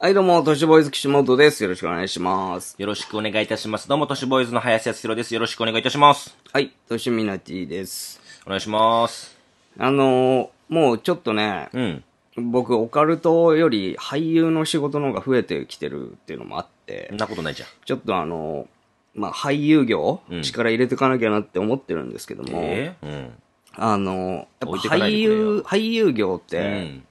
はい、どうも、都市ボーイズ岸本です。よろしくお願いします。よろしくお願いいたします。どうも、都市ボーイズの林康弘です。よろしくお願いいたします。はい、都市ミナティです。お願いします。あのー、もうちょっとね、うん、僕、オカルトより俳優の仕事の方が増えてきてるっていうのもあって、んなことないじゃん。ちょっとあのー、まあ、俳優業、うん、力入れていかなきゃなって思ってるんですけども、えー、うん、あのー、やっぱ俳優、俳優業って、うん、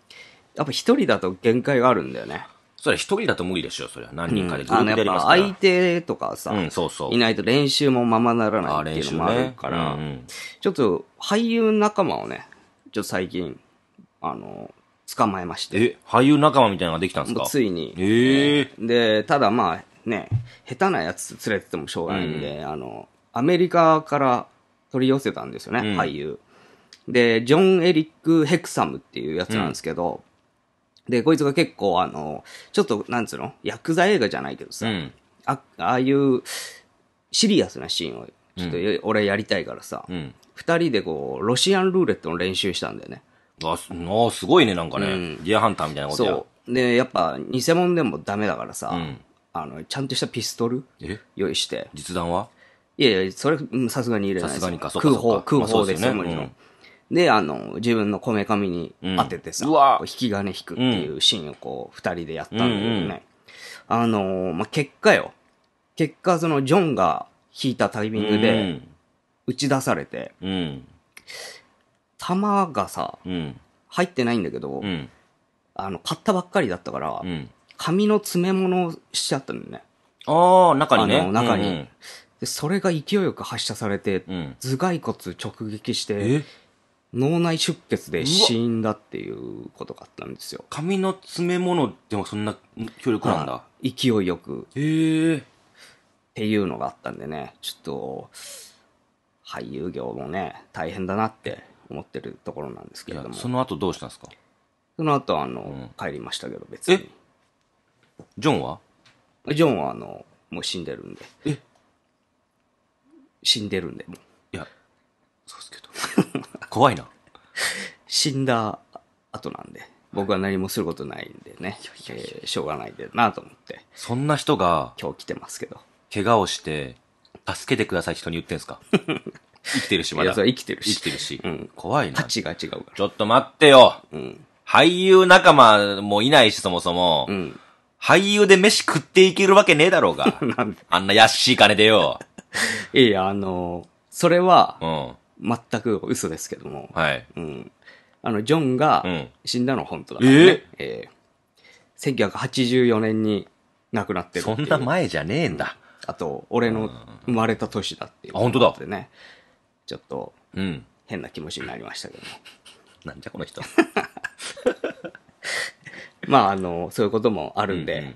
やっぱ一人だと限界があるんだよね。それ一人だと無理でしょ、それは。何人かでグループでやりますから。うん、あのやっぱ相手とかさ、うん、そうそういないと練習もままならないっていうのもあるから、ねうんうん、ちょっと俳優仲間をね、ちょっと最近、あの、捕まえまして。え、俳優仲間みたいなのができたんですかついに。ええー、で、ただまあ、ね、下手なやつ連れててもしょうがないんで、うん、あの、アメリカから取り寄せたんですよね、俳優。で、ジョン・エリック・ヘクサムっていうやつなんですけど、で、こいつが結構あの、ちょっと、なんつうの薬剤映画じゃないけどさ、うん、あああいうシリアスなシーンを、ちょっと、うん、俺やりたいからさ、二、人でこう、ロシアンルーレットの練習したんだよね。あ、あすごいね、なんかね、うん、ディアハンターみたいなことや。そう。で、やっぱ、偽物でもダメだからさ、あの、ちゃんとしたピストル用意して。実弾はいやいや、それ、さすがに入れない。さすがにか、そうか。空砲、空砲ですよ、無理で、あの、自分のこめかみに当ててさ、うんわ、引き金引くっていうシーンをこう、二人でやったんだけどね。うんうん、あのー、まあ、結果よ。結果、その、ジョンが引いたタイミングで、打ち出されて、うん、弾がさ、うん、入ってないんだけど、うん、あの、買ったばっかりだったから、紙の詰め物しちゃったのね。ああ、中にね。あの、中に。うんうん、でそれが勢いよく発射されて、頭蓋骨直撃して、脳内出血で死んだっていうことがあったんですよ。髪の詰め物でもそんな強力なんだ。勢いよく。へえ。っていうのがあったんでね、ちょっと、俳優業もね、大変だなって思ってるところなんですけれども。その後どうしたんですかその後、あの、うん、帰りましたけど、別に。えジョンはジョンは、あの、もう死んでるんで。え死んでるんで、もう。いや、そうですけど。怖いな。死んだ後なんで、僕は何もすることないんでね、しょうがないでなと思って、そんな人が、今日来てますけど。怪我をして、助けてください人に言ってんすか 生きてるし、まだ。生きてるし。生きてるしうん。怖いな。価値が違うから。ょっと待ってよ。うん。俳優仲間もいないし、そもそも。うん。俳優で飯食っていけるわけねえだろうが。なんであんな安い金でよ。いや、あの、それは、うん。全く嘘ですけども、はい。うん。あの、ジョンが死んだのは本当だからね。ええー1984年に亡くなってるってそんな前じゃねえんだ。あと、俺の生まれた年だっていう、あ本当だてね、ちょっと変な気持ちになりましたけども。なんじゃこの人。まあ、あの、そういうこともあるんで、うんうん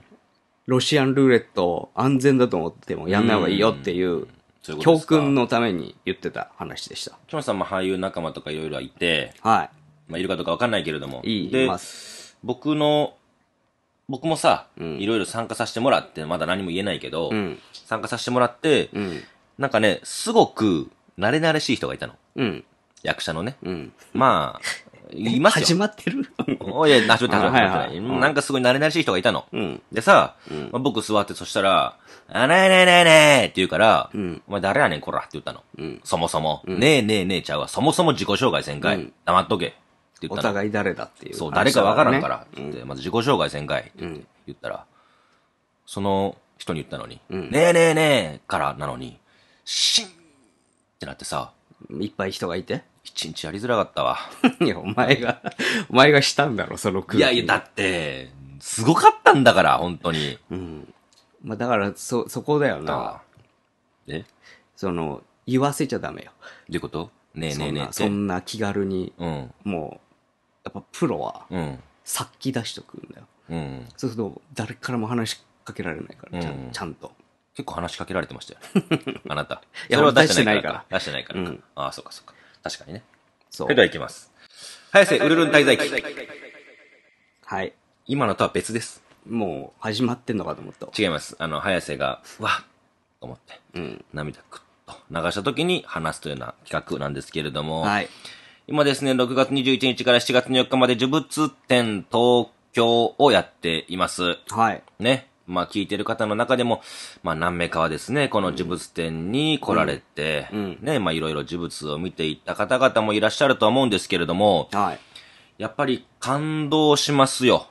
ロシアンルーレットを安全だと思ってもやんない方がいいよっていううう教訓のために言ってた話でした。木本さんも俳優仲間とかいろいろいて、はまあ、いるかどうかわかんないけれども。い。いで、ます。僕の、僕もさ、いろいろ参加させてもらって、まだ何も言えないけど、うん。参加させてもらって、うん。なんかね、すごく、慣れ慣れしい人がいたの。うん。役者のね。うん。まあ、いますよ。始まってるいや、なしょって始まってなんかすごい慣れ慣れしい人がいたの。うん、でさ、うんまあ、僕座ってそしたら、あ、ねえねえねえねえって言うから、うん、お前誰やねん、こらって言ったの。うん、そもそも、うん、ねえねえねえちゃうわ。そもそも自己紹介全開。うん、黙っとけ。って言ったお互い誰だっていう。そう、誰かわからんから。ね、ってまず自己紹介せんって言って、言ったら、その人に言ったのに、うん、ねえねえねえからなのに、シンってなってさ、いっぱい人がいて一日やりづらかったわ。いや、お前が、お前がしたんだろ、その空気。いやいや、だって、すごかったんだから、本当に。うん。まあ、だから、そ、そこだよな。えその、言わせちゃダメよ。どういうことねえねえねえそんな気軽に、うん、もう、やっぱプロは、うん、っき出しとくんだよ。うん、そうすると、誰からも話しかけられないから、ちゃ,、ん、ちゃんと。結構話しかけられてましたよ。あなた。いや、れは出してないから。出してないから。ああ、そうかそうか。確かにね。そそう。れでは行きます。早瀬うるるん滞在はい。今のとは別です。もう、始まってんのかと思った。違います。あの、早瀬が、うわっと思って、うん。涙くっと流した時に話すというような企画なんですけれども、はい。今ですね、6月21日から7月4日まで呪物展東京をやっています。はい。ね。まあ聞いてる方の中でも、まあ何名かはですね、この呪物展に来られて、うんうん、ね、まあいろいろ呪物を見ていった方々もいらっしゃるとは思うんですけれども、はい。やっぱり感動しますよ。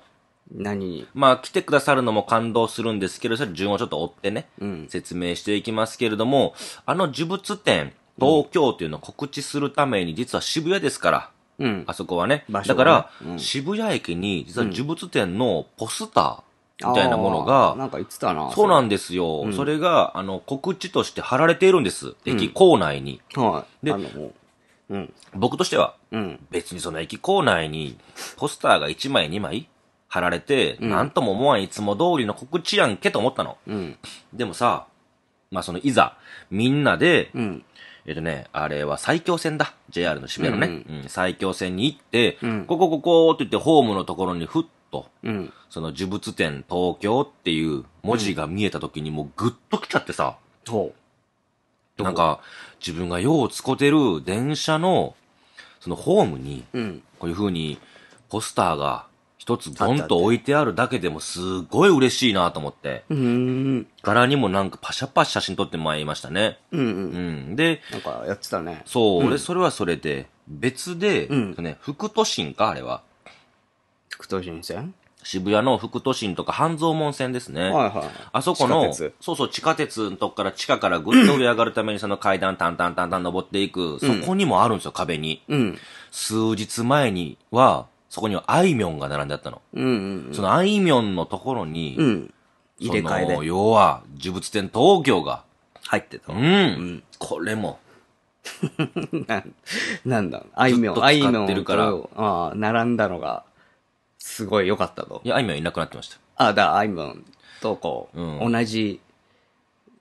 何まあ来てくださるのも感動するんですけど、それ順をちょっと追ってね、うん、説明していきますけれども、あの呪物展、東京っていうのを告知するために、実は渋谷ですから、うん、あそこはね。ねだから、うん、渋谷駅に、実は呪物展のポスター、みたいなものが、なんか言ってたな。そうなんですよ。うんそれが、あの、告知として貼られているんです。駅構内に。はい。でうん。僕としては、うん。別にその駅構内にポスターが1枚2枚貼られて、うんなんとも思わんいつも通りの告知やんけと思ったの。うん。でもさ、まあそのいざ、みんなで、うん。えっとね、あれは埼京線だ。JR の渋谷のね、うん最強線に行って、うんここここって言ってホームのところにふっと、うん、その呪物展東京っていう文字が見えた時にもうグッと来ちゃってさ。そうん。なんか、自分がよう使てる電車の、そのホームに、こういう風にポスターが一つボンと置いてあるだけでもすごい嬉しいなと思って。うん。柄にもなんかパシャパシャ写真撮ってまいりましたね。うん、うん、うん。で、なんかやってたね。そう、うん、俺それはそれで、別で、うん、ね、副都心か、あれは。副都心線渋谷の副都心とか半蔵門線ですね。はいはい。あそこの、そうそう、地下鉄のとこから地下からぐっと上上がるためにその階段たんたんたんたん登っていく、そこにもあるんですよ、壁に。うん。数日前には、そこにはあいみょんが並んであったの。うんうん、うん、そのあいみょんのところに、うん。入れ替えで。要は、呪物店東京が。入ってた。うん。うん、これも。な、なんだ、あいみょん。あいみょん。ってるから。ああ、並んだのが。すごい良かったと。いや、あいみょんいなくなってました。あ、だからあいみょんとこう、うん同じ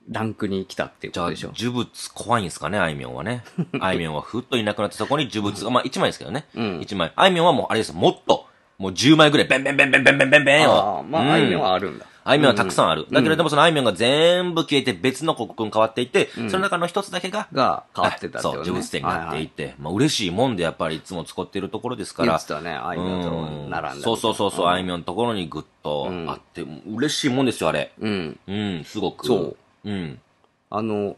ランクに来たっていうじこゃとでしょ。呪物怖いんですかね、あいみょんはね。あいみょんはふっといなくなって、そこに呪物が、まあ1枚ですけどね。うん1枚。あいみょんはもう、あれですよもっと、もう10枚ぐらい、べんべんべんべんべんべんべんべんを。ああ、まあ、あいみょんはあるんだ。あいみょんはたくさんある。だけれども、そのあいみょんが全部消えて別の国君変わっていて、その中の一つだけが、が変わってたってこね、そう、自物になっていて、まあ嬉しいもんでやっぱりいつも使ってるところですから。ね、あいみょんと並んで。そうそうそうそう、あいみょんのところにぐっとあって、嬉しいもんですよ、あれ。うん。うん、すごく。そう。うん。あの、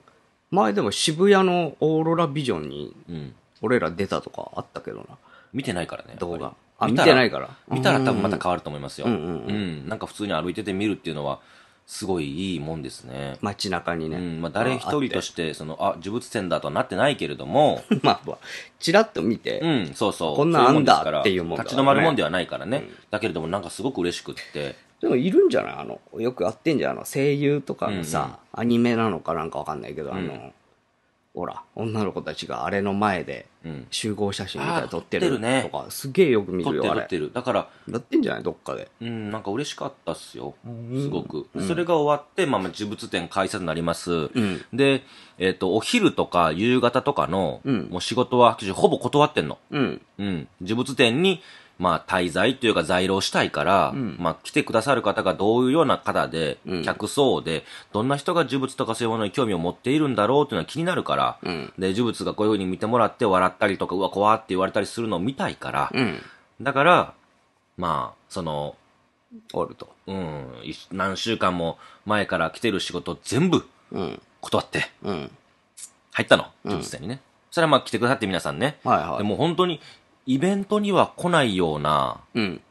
前でも渋谷のオーロラビジョンに、俺ら出たとかあったけどな。見てないからね。動画。見てないから。見たら多分また変わると思いますよ。うんうんうん。なんか普通に歩いてて見るっていうのは、すごいいいもんですね。街中にね。うん、まあ誰一人として、その、あ、呪物店だとはなってないけれども。まあ、ちらっと見て。うん、そうそう。こんなあんだっていうもん立ち止まるもんではないからね。だけれどもなんかすごく嬉しくって。でもいるんじゃないあの、よくあってんじゃん。あの、声優とかのさ、アニメなのかなんかわかんないけど、あの、ほら、女の子たちがあれの前で集合写真みたいな撮って撮るってるねとか、すげえよく見撮ってる撮っれ。てるだからやってんじゃないどっかで。うん、なんか嬉しかったっすよ。すごく。それが終わって、まあ、まあ呪物展開催になります。で、えっ、と、お昼とか夕方とかの、もう仕事は、ほぼ断ってんの。うん。うん。自物展に、まあ、滞在というか在労したいから、うん、まあ、来てくださる方がどういうような方で、うん、客層で、どんな人が呪物とかそういうものに興味を持っているんだろうというのは気になるから、うん、で、呪物がこういうふうに見てもらって笑ったりとか、うわ、怖って言われたりするのを見たいから、だから、まあ、その、おると。うん。何週間も前から来てる仕事全部、断って、入ったの。突然にね。それはまあ来てくださって皆さんね。はいはい。でも本当にイベントには来ないような、うん。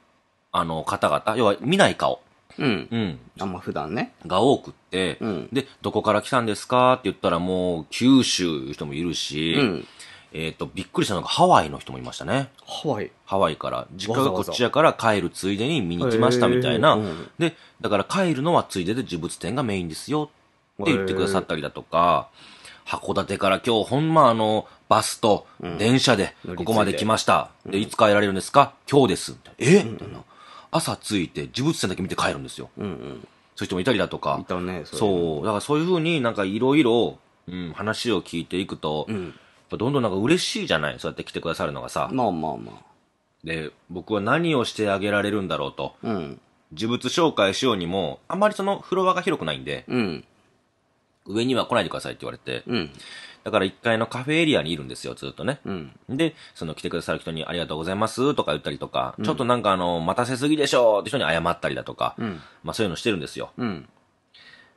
あの、方々、要は見ない顔、うん。うん、あんま普段ね。が多くって、うんで、どこから来たんですかって言ったらもう、九州いう人もいるし、うん。えっ、と、びっくりしたのがハワイの人もいましたね。ハワイ。ハワイから、実家がこっちやから帰るついでに見に来ましたみたいな。で、だから帰るのはついでで呪物展がメインですよって言ってくださったりだとか、函館から今日ほんまあの、バスと電車でここまで来ました。で、いつ帰られるんですか今日です。えみたいな。朝着いて、呪物線だけ見て帰るんですよ。うんうん、そういう人もいたりだとか。いたね、そう。だからそういうふうになんかいろいろ、うん、話を聞いていくと、うん、どんどんなんか嬉しいじゃないそうやって来てくださるのがさ。まあまあまあ。で、僕は何をしてあげられるんだろうと。うん。呪物紹介しようにも、あんまりそのフロアが広くないんで、うん。上には来ないでくださいって言われて、うん。だから1階のカフェエリアにいるんですよ、ずっとね。うん、で、その来てくださる人にありがとうございますとか言ったりとか、うん、ちょっとなんかあの、待たせすぎでしょって人に謝ったりだとか、うん、まあそういうのしてるんですよ。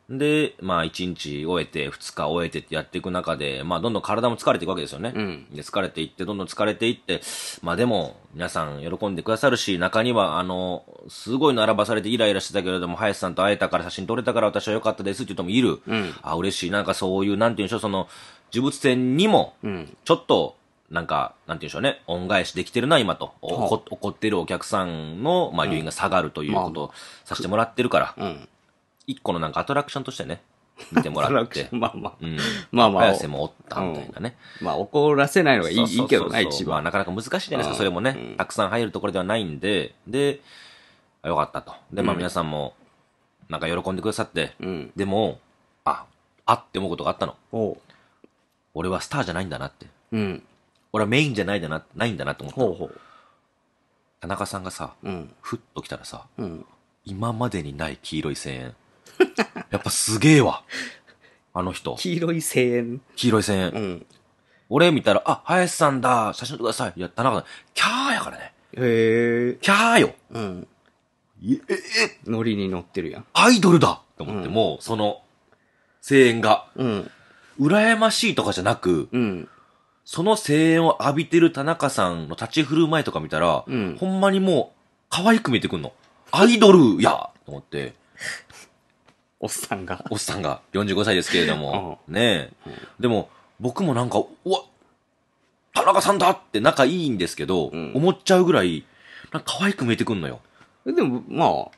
で、まあ1日終えて、2日終えてってやっていく中で、まあどんどん体も疲れていくわけですよね。うん、で、疲れていって、どんどん疲れていって、まあでも、皆さん喜んでくださるし、中には、あの、すごい並ばされてイライラしてたけれども、林さんと会えたから写真撮れたから私は良かったですって言人もいる。うん、あ、嬉しい。なんかそういう、なんていうんでしょう、その、呪物戦にも、ちょっと、なんか、なんて言うんでしょうね、恩返しできてるな、今と。怒ってるお客さんの、まあ、留飲が下がるということをさせてもらってるから、一個のなんかアトラクションとしてね、見てもらって。まあまあ。まあまあ。綾瀬もおったみたいなね。まあ怒らせないのがいいけどな、一番。なかなか難しいじゃないですか、それもね。たくさん入るところではないんで、で、よかったと。で、まあ皆さんも、なんか喜んでくださって、でも、あ、あって思うことがあったの。俺はスターじゃないんだなって。うん。俺はメインじゃないだな、ないんだなと思った。ほうほう。田中さんがさ、うん。ふっと来たらさ、うん。今までにない黄色い声援。やっぱすげえわ。あの人。黄色い声援。黄色い声援。うん。俺見たら、あ、林さんだ、写真撮ってください。いや、田中さん、キャーやからね。へえ。キャーよ。うん。え、え、え、ノリに乗ってるやん。アイドルだと思って、うんもう、その、声援が、うん。羨ましいとかじゃなく、うん、その声援を浴びてる田中さんの立ち振る舞いとか見たら、うん、ほんまにもう、可愛く見えてくんの。アイドルやと思って。おっさんが。おっさんが。45歳ですけれども。ねえ、でも、僕もなんか、うわ、田中さんだって仲いいんですけど、思っちゃうぐらい、なんか可愛く見えてくんのよ。でも、まあ、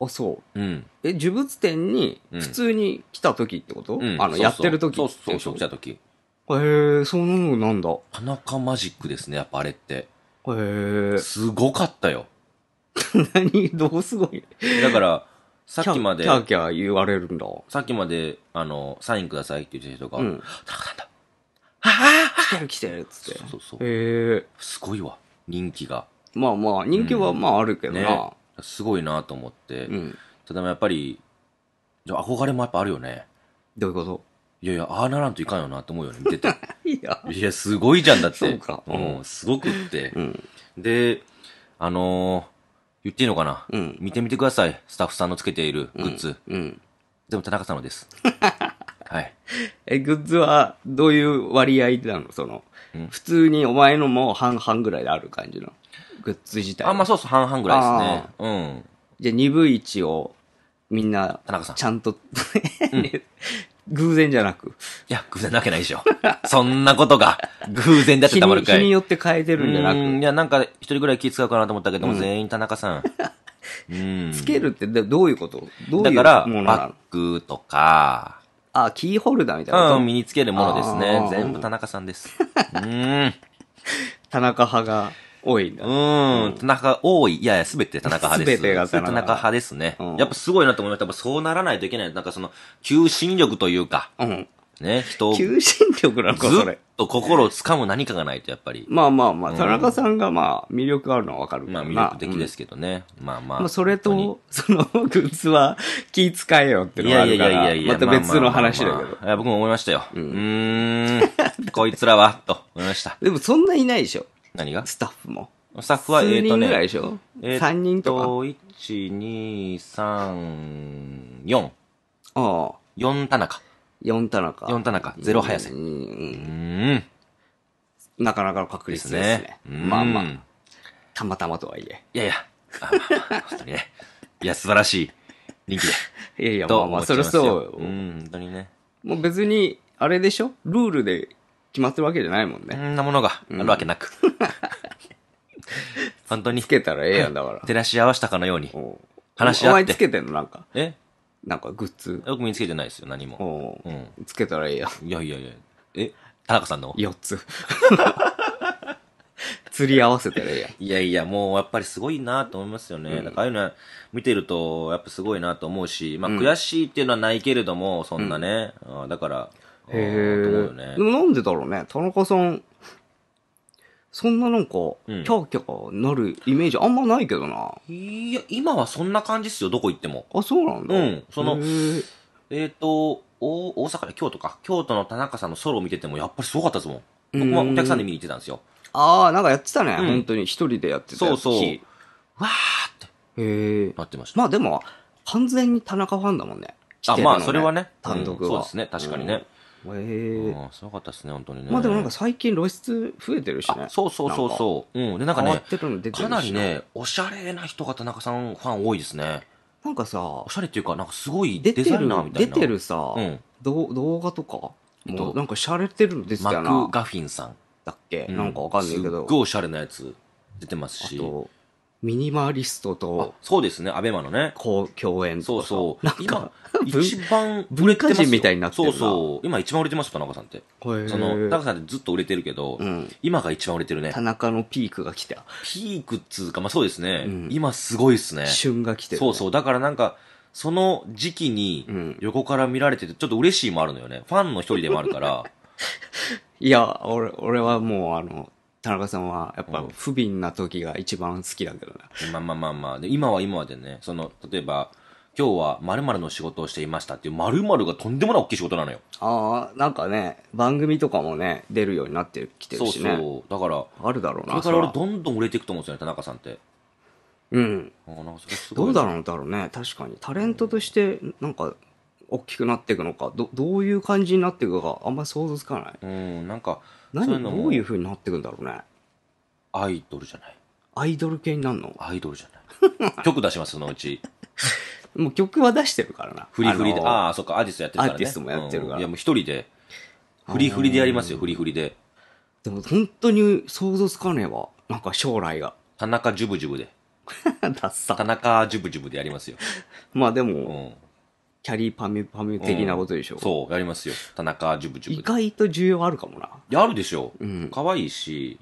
あ、そう。うん。え、呪物店に普通に来た時ってこと、うん、あの、やってる時そうそう、そう来た時。へえ、そうなのなんだ。田中マジックですね、やっぱあれって。へえ。すごかったよ。何どうすごい。だから、さっきまで。キャーキャー言われるんだ。さっきまで、あの、サインくださいって言ってた人が、うん、田中んだ。ああ来てる来てるっつって。そうそうそう。へえ。すごいわ、人気が。まあまあ、人気はまああるけどな。うんねすごいなと思って、うん、ただやっぱり憧れもやっぱあるよねどういうこといやいやああならんといかんよなと思うよね見てて いやいやすごいじゃんだってそうか、うん、すごくって、うん、であのー、言っていいのかな、見てみてくださいスタッフさんのつけているグッズ、うん田中さんのです はい。え、グッズはどういう割合なのその、うん、普通にお前のも半々ぐらいである感じの。グッズ自体。あ、まあそうそう、半々ぐらいですね。うん。じゃあ2分一をみんな、田中さんちゃんと 偶然じゃなく。いや、偶然なわけないでしょ。そんなことが、偶然だってたまるかい。日によって変えてるんじゃなく。いや、なんか一人ぐらい気使うかなと思ったけども、うん、全員田中さん。うん、つけるってどういうことどういうだから、バッグとか、あ、キーホルダーみたいな。うん、身につけるものですね。全部田中さんです。うん。田中派が。多いんだ。うん、田中多い。いやいや、すべて田中派です。すべてが田中派ですね、うんやっぱすごいなと思いました。やっぱそうならないといけない。なんかその、求心力というか、うん。ね、人を求心力なのか、そっれ。と心を掴む何かがないと、やっぱり、まあまあまあ、田中さんがまあ、魅力あるのはわかるからまあ魅力的ですけどね。まあまあ。まあ、それと、その、グッズは気遣えよってのいはあやいやいやいやいや、また別の話だけど。いや僕も思いましたよ。うーん、こいつらは、と思いました。でもそんないないでしょ。何がスタッフも。スタッフは、えっ、とね。ぐらいでしょえー、?3 人とか。1、2、3、4。ああ。4田中。4田中。4田中。ゼロ早瀬。うん。なかなかの確率ですね。まあまあ。たまたまとはいえ。いやいや。本当にね。いや、素晴らしい。人気で。いやいや、まあまあ、そりゃそう。うん、本当にね。もう別に、あれでしょルールで決まってるわけじゃないもんね。そんなものがあるわけなく。本当に。つけたらええやんだから。照らし合わせたかのように。話し合って。お前つけてんのなんか。えなんかグッズ。よく見つけてないですよ、何も。うん。つけたらええやん。いやいやいや。え田中さんの ?4 つ。釣り合わせたらええやん。いやいや、もうやっぱりすごいなと思いますよね。うん、だからああいうの見てると、やっぱすごいなと思うし、まあ悔しいっていうのはないけれども、そんなね。うん、だから、へえ、ね。でもなんでだろうね。田中さん、そんななんか、キャーキャーなるイメージあんまないけどな。いや、今はそんな感じっすよ、どこ行っても。あ、そうなんだ。うん。その、えっ、ー、と、お大阪で京都か。京都の田中さんのソロを見てても、やっぱりすごかったですもん。僕はお客さんで見に行ってたんですよ。ああ、なんかやってたね。うん、本当に一人でやってたそうそう。わーって。へえ。なってました。まあでも、完全に田中ファンだもんね。ねあ、まあそれはね。単独は、うん、そうですね、確かにね。うんええすごかったですね、本当にね。まあでもなんか最近露出増えてるしね。そうそうそうそう。うん。で、なんかね、かなりね、おしゃれな人が田中さんファン多いですね。なんかさ、おしゃれっていうか、なんかすごいデザイナーみたいな。出てるさ、うん、動画とか、えと、なんかしゃれてるんですよな。マク・ガフィンさん。だっけ、うん、なんかわかんないけど。すっごいおしゃれなやつ出てますし。あと、ミニマリストと、そうですね、アベマのね。こう、共演とか。そうそう。なんか、一番売れてますみたいになってるそうそう。今一番売れてますよ、田中さんって。その、田中さんってずっと売れてるけど、うん、今が一番売れてるね。田中のピークが来た。ピークっつうか、まあそうですね。うん、今すごいっすね。旬が来てる、ね、そうそう。だからなんか、その時期に横から見られてて、ちょっと嬉しいもあるのよね。ファンの一人でもあるから。いや、俺、俺はもうあの、田中さんは、やっぱ不憫な時が一番好きだけどな。まあまあまあまあ、で今は今までね、その、例えば、今日は〇〇の仕事をしていましたっていう、〇〇がとんでもない大きい仕事なのよ。ああ、なんかね、番組とかもね、出るようになってきてるしね。そうそう。だから、あるだろうな。だから俺どんどん売れていくと思うんですよね、田中さんって。うん。どうだろうだろうね、確かに。タレントとして、なんか、大きくなっていくのか、ど、どういう感じになっていくか、あんまり想像つかない。うん、なんか、何どういうふうになってくんだろうねアイドルじゃないアイドル系になんのアイドルじゃない 曲出しますそのうちもう曲は出してるからなフリフリであのー、あそっかアーティストやってるから、ね、アーティストもやってるから、うん、いやもう一人でフリフリでやりますよフリフリででも本当に想像つかねえわなんか将来が田中ジュブジュブで 田中ジュブジュブでやりますよ まあでも、うんキャリーパミュパミュ的なことでしょ、うん、そう、やりますよ。田中ジュブジュブ。意外と需要あるかもな。いや、あるでしょ。うん。可愛いし、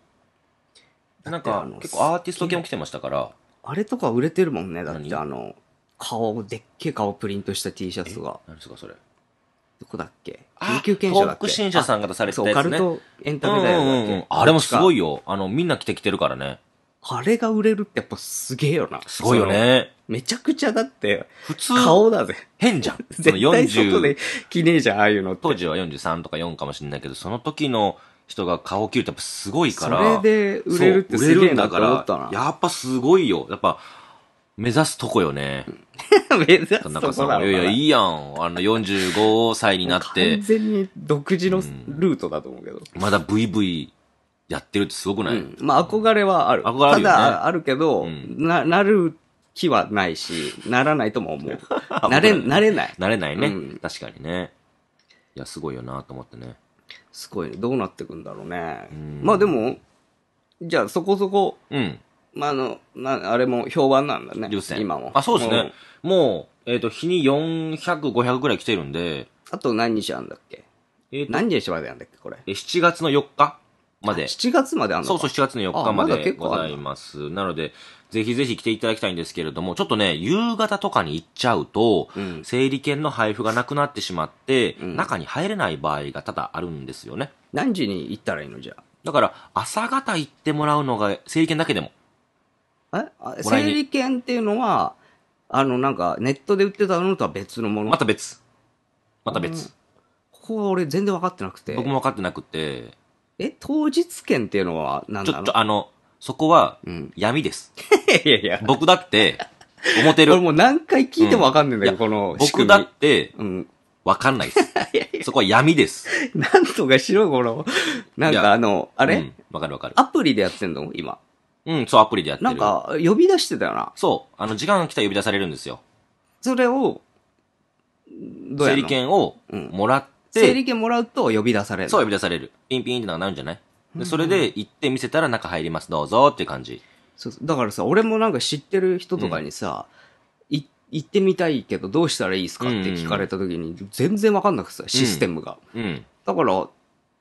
なんか、結構アーティスト系も来てましたから。あれとか売れてるもんね。だってあの、顔、でっけえ顔プリントした T シャツが。何ですか、それ。どこだっけ琉球研修だっけ新社さんが出されてたやつ、ね、オカルトエンタメだよ、うんうん、あれもすごいよ。あの、みんな着てきてるからね。あれが売れるってやっぱすげえよな。すごいよね。めちゃくちゃだって、普通、顔だぜ。変じゃん。絶対外で着ねえじゃん、ああいうのって。当時は43とか4かもしれないけど、その時の人が顔切るってやっぱすごいから。それで売れるってすげえんだから。やっぱすごいよ。やっぱ、目指すとこよね。目指すとこな。いやいや、いいやん。あの、45歳になって。完全に独自のルートだと思うけど。うん、まだ VV やってるってすごくない、うん、まあ憧れはある。憧れある、ね、ただあるけど、うん、な、なる気はないし、ならないとも思う。なれ、なれない。なれないね、うん、確かにね。いや、すごいよなと思ってね。すごいね。どうなってくんだろうね。まあでも、じゃあそこそこ、うん。まあ、あの、な、あれも評判なんだね。今も。あ、そうですね。もう、えっ、ー、と、日に400、500ぐらい来てるんで。あと何日あんだっけえー、何日までなんだっけこれ。え、7月の4日まで。7月まであるのそうそう、7月の4日までございます。なので、ぜひぜひ来ていただきたいんですけれども、ちょっとね、夕方とかに行っちゃうと、うん、整理券の配布がなくなってしまって、うん、中に入れない場合が多々あるんですよね。何時に行ったらいいのじゃあ。だから、朝方行ってもらうのが、整理券だけでも。え整理券っていうのは、あの、なんか、ネットで売ってたのとは別のものまた別。また別。ここは俺全然分かってなくて。僕も分かってなくて。え、当日券っていうのは何ちょっとあの、そこはうん、闇です。いやいや、僕だって、思って俺る。もう何回聞いてもわかんないんだけど、この僕だって、うん。わかんないです。そこは闇です。なんとかしろ、この。なんかあの、あれ、わかるわかる。アプリでやってんの今。うん、そう、アプリでやってる。なんか、呼び出してたよな。そう、あの、時間が来たら呼び出されるんですよ。それを、どうや整理券をうんもらっ整理券もらうと呼び出される。そう、呼び出される。ピンピンってなるんじゃないで、それで行って見せたら中入ります、どうぞっていう感じ。そう、だからさ、俺もなんか知ってる人とかにさ、い行ってみたいけどどうしたらいいですかって聞かれた時に、全然わかんなくてさ、システムが。うん。だから、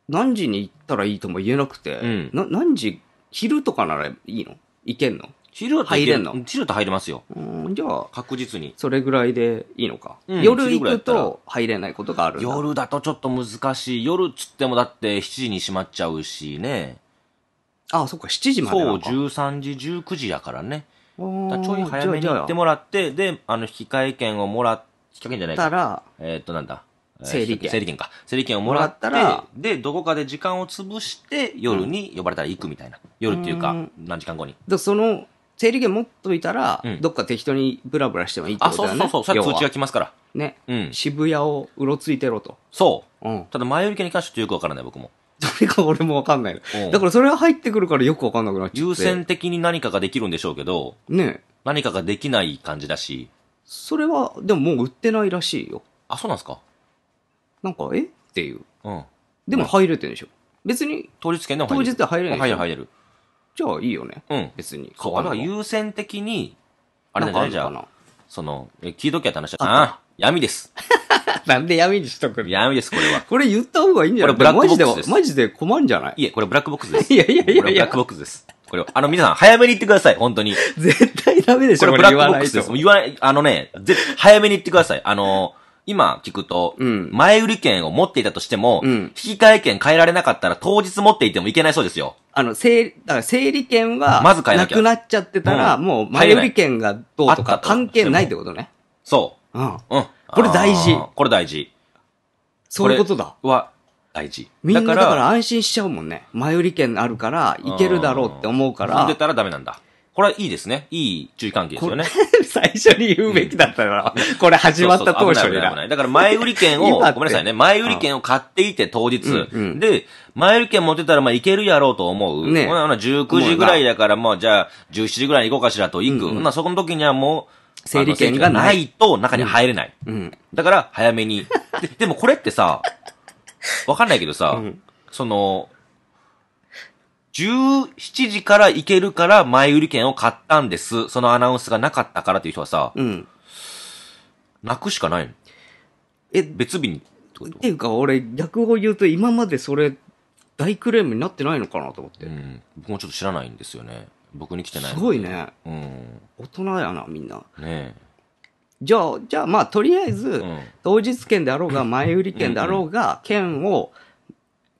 何時に行ったらいいとも言えなくて、うんな何時、昼とかならいいの行けんの昼と入れんの昼と入れますよ。うん、じゃあ、確実に。それぐらいでいいのか。うん夜行くと入れないことがある夜だとちょっと難しい。夜っつってもだって7時に閉まっちゃうしね。あ、そっか、7時までなそう、13時、19時やからね。だらちょい早めに行ってもらって、で、あの、引換券をもら引換券じゃないら。か。ら、えっと、なんだ。え整理券整理券か。整理券をもらって、もらったらで、どこかで時間を潰して、夜に呼ばれたら行くみたいな。夜っていうか、何時間後に。でその整理券持っといたら、うんどっか適当にブラブラしてもいいってあ、ことそうだよね。そうそう、それ通知が来ますから。ね、うん。渋谷をうろついてろと。そう。うん。ただ、前売り券に関してちょっとよくわからない、僕も。それが俺もわかんないの。うんだからそれが入ってくるからよくわかんなくなっちゃう優先的に何かができるんでしょうけど、ね何かができない感じだし。それは、でももう売ってないらしいよ。あ、そうなんですか。なんか、えっていう。うん。でも入れてるでしょ。別に、当日券でも入当る。日では入れない入る入れる。じゃあいいよね。うん。別に。そう、あれは優先的に、あれなんじゃないじゃあ、その、え、聞いときゃって話だったあ、闇です。なんで闇にしとくの闇です、これは。これ言った方がいいんじゃないこれブラックボックスです。マジで困るんじゃないいえ、これブラックボックスです。いやいやいやいや。ブラックボックスです。これ、あの、皆さん、早めに言ってください、本当に。絶対ダメでしょ、これ。これブラックボックスです。言わない、あのね、ぜ、早めに言ってください。あの今聞くと、前売り券を持っていたとしても、引換券変えられなかったら当日持っていてもいけないそうですよ。あの、整理、だから整理券は、まず変えなくなっちゃってたら、もう前売り券がどうとか関係ないってことね。そう。うん。うん。これ大事。これ大事。そういうことだ。は、大事。みんなだから安心しちゃうもんね。前売り券あるから、いけるだろうって思うから。住んでたらダメなんだ。これはいいですね。いい注意関係ですよね。最初に言うべきだったな。これ始まった当初にな。だから前売り券を、ごめんなさいね。前売り券を買っていて当日。で、前売り券持ってたらまあいけるやろうと思う。ね。ほな、19時ぐらいだからまあじゃあ17時ぐらいに行こうかしらと行く。まあそこの時にはもう、整理券がないと中に入れない。うん。だから早めに。でもこれってさ、わかんないけどさ、その、17時から行けるから前売り券を買ったんです。そのアナウンスがなかったからっていう人はさ、うん。泣くしかないの。え、別日にってっていうか、俺、逆を言うと今までそれ、大クレームになってないのかなと思って。うん。僕もちょっと知らないんですよね。僕に来てない。すごいね。うん。大人やな、みんな。ねえ。じゃあ、じゃあ、まあ、とりあえず、うん、当日券であろうが、前売り券であろうが、券を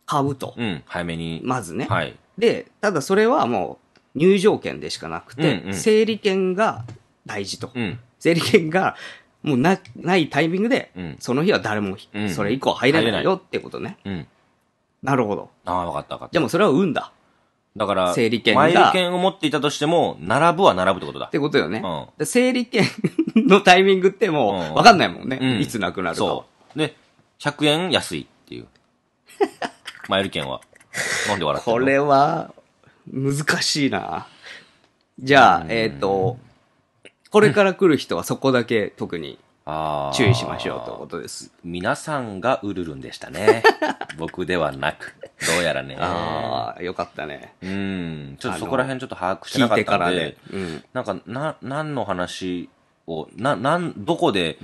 買うと。うん、早めに。まずね。はい。で、ただそれはもう入場券でしかなくて、うんうん整理券が大事と。うん。整理券がもうなないタイミングで、うんその日は誰もそれ以降入れないよってことね。うん。なるほど。ああ、わかったわかった。でもそれは運だ。だから、整理券が前売券を持っていたとしても、並ぶは並ぶってことだっ。てことよね。うんで整理券のタイミングってもうわかんないもんね。うんいつなくなるかそう。で、100円安いっていう。マイル券は。なんで笑ってのこれは、難しいな。じゃあ、えっ、と、これから来る人はそこだけ特に注意しましょうということです。皆さんがウルルンでしたね。僕ではなく。どうやらね。ああ、よかったね。うん。ちょっとそこら辺ちょっと把握して聞ないかなてかんらね。うん。なんか、な、何の話こな、なん、どこで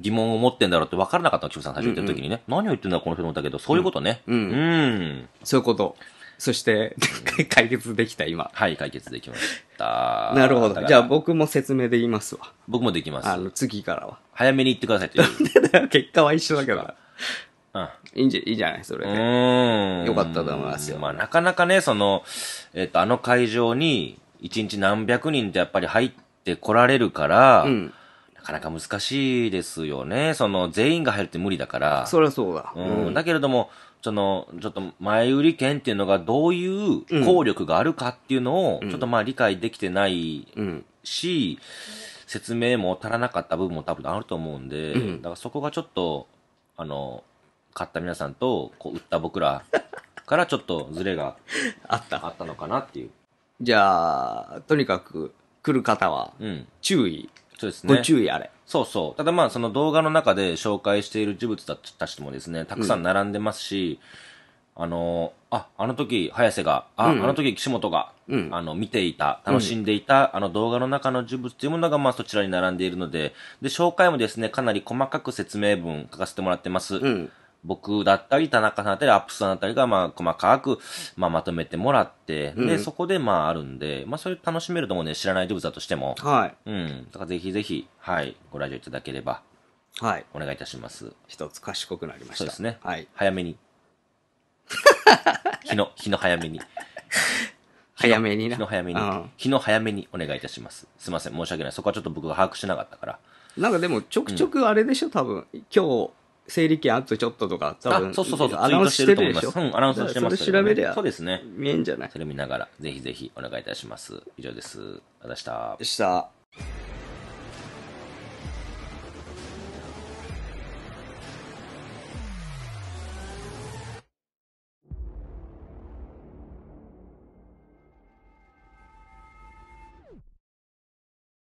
疑問を持ってんだろうって分からなかったの、キムさん最初言った時にね。何を言ってんだこの人思だたけど、そういうことね。うん。うんそういうこと。そして、解決できた、今。はい、解決できました。なるほど。じゃあ僕も説明で言いますわ。僕もできます。あの、次からは。早めに言ってくださいとう。結果は一緒だけど。うん、いいんじゃ、いいじゃないそれで。よかったと思いますよ。まあ、なかなかね、その、えっ、と、あの会場に、一日何百人ってやっぱり入って、って来られるから、うん、なかなか難しいですよね。その、全員が入るって無理だから。そりゃそうだ。うん。だけれども、その、ちょっと前売り券っていうのがどういう効力があるかっていうのを、ちょっとまあ理解できてないし、説明も足らなかった部分も多分あると思うんで、だからそこがちょっと、あの、買った皆さんと、こう、売った僕ら からちょっとズレがあったのかなっていう。じゃあ、とにかく、来る方は、うん注意、そうですね。ご注意あれ。そうそう。ただまあ、その動画の中で紹介している呪物たちともですね、たくさん並んでますし、あの、あ、あの時、早瀬が、あ、うんあの時、岸本が、うんあの、見ていた、楽しんでいた、あの動画の中の呪物というものが、まあ、そちらに並んでいるので、で、紹介もですね、かなり細かく説明文書かせてもらってます。うん僕だったり、田中さんだったり、アップスさんだったりが、まあ、細かく、まあ、まとめてもらって、うん、で、そこで、まあ、あるんで、まあ、それ楽しめると思うんで、知らない動物だとしても。はい。うん。だから、ぜひぜひ、はい、ご来場いただければ、はい。お願いいたします。一つ賢くなりました。そうですね。はい。早めに。日の、日の早めに。早めにな。日の早めに、日の早めにお願いいたします。すいません、申し訳ない。そこはちょっと僕が把握しなかったから。なんかでも、ちょくちょくあれでしょ、うん、多分。今日、整理券あとちょっととか、多分、そうそうそうそうアナウンスしてるでしょうん、アナウンスしてます、ね、それ調べりゃ、そうですね。見えんじゃないそれ見ながら、ぜひぜひお願いいたします。以上です。あた明日。した。でした。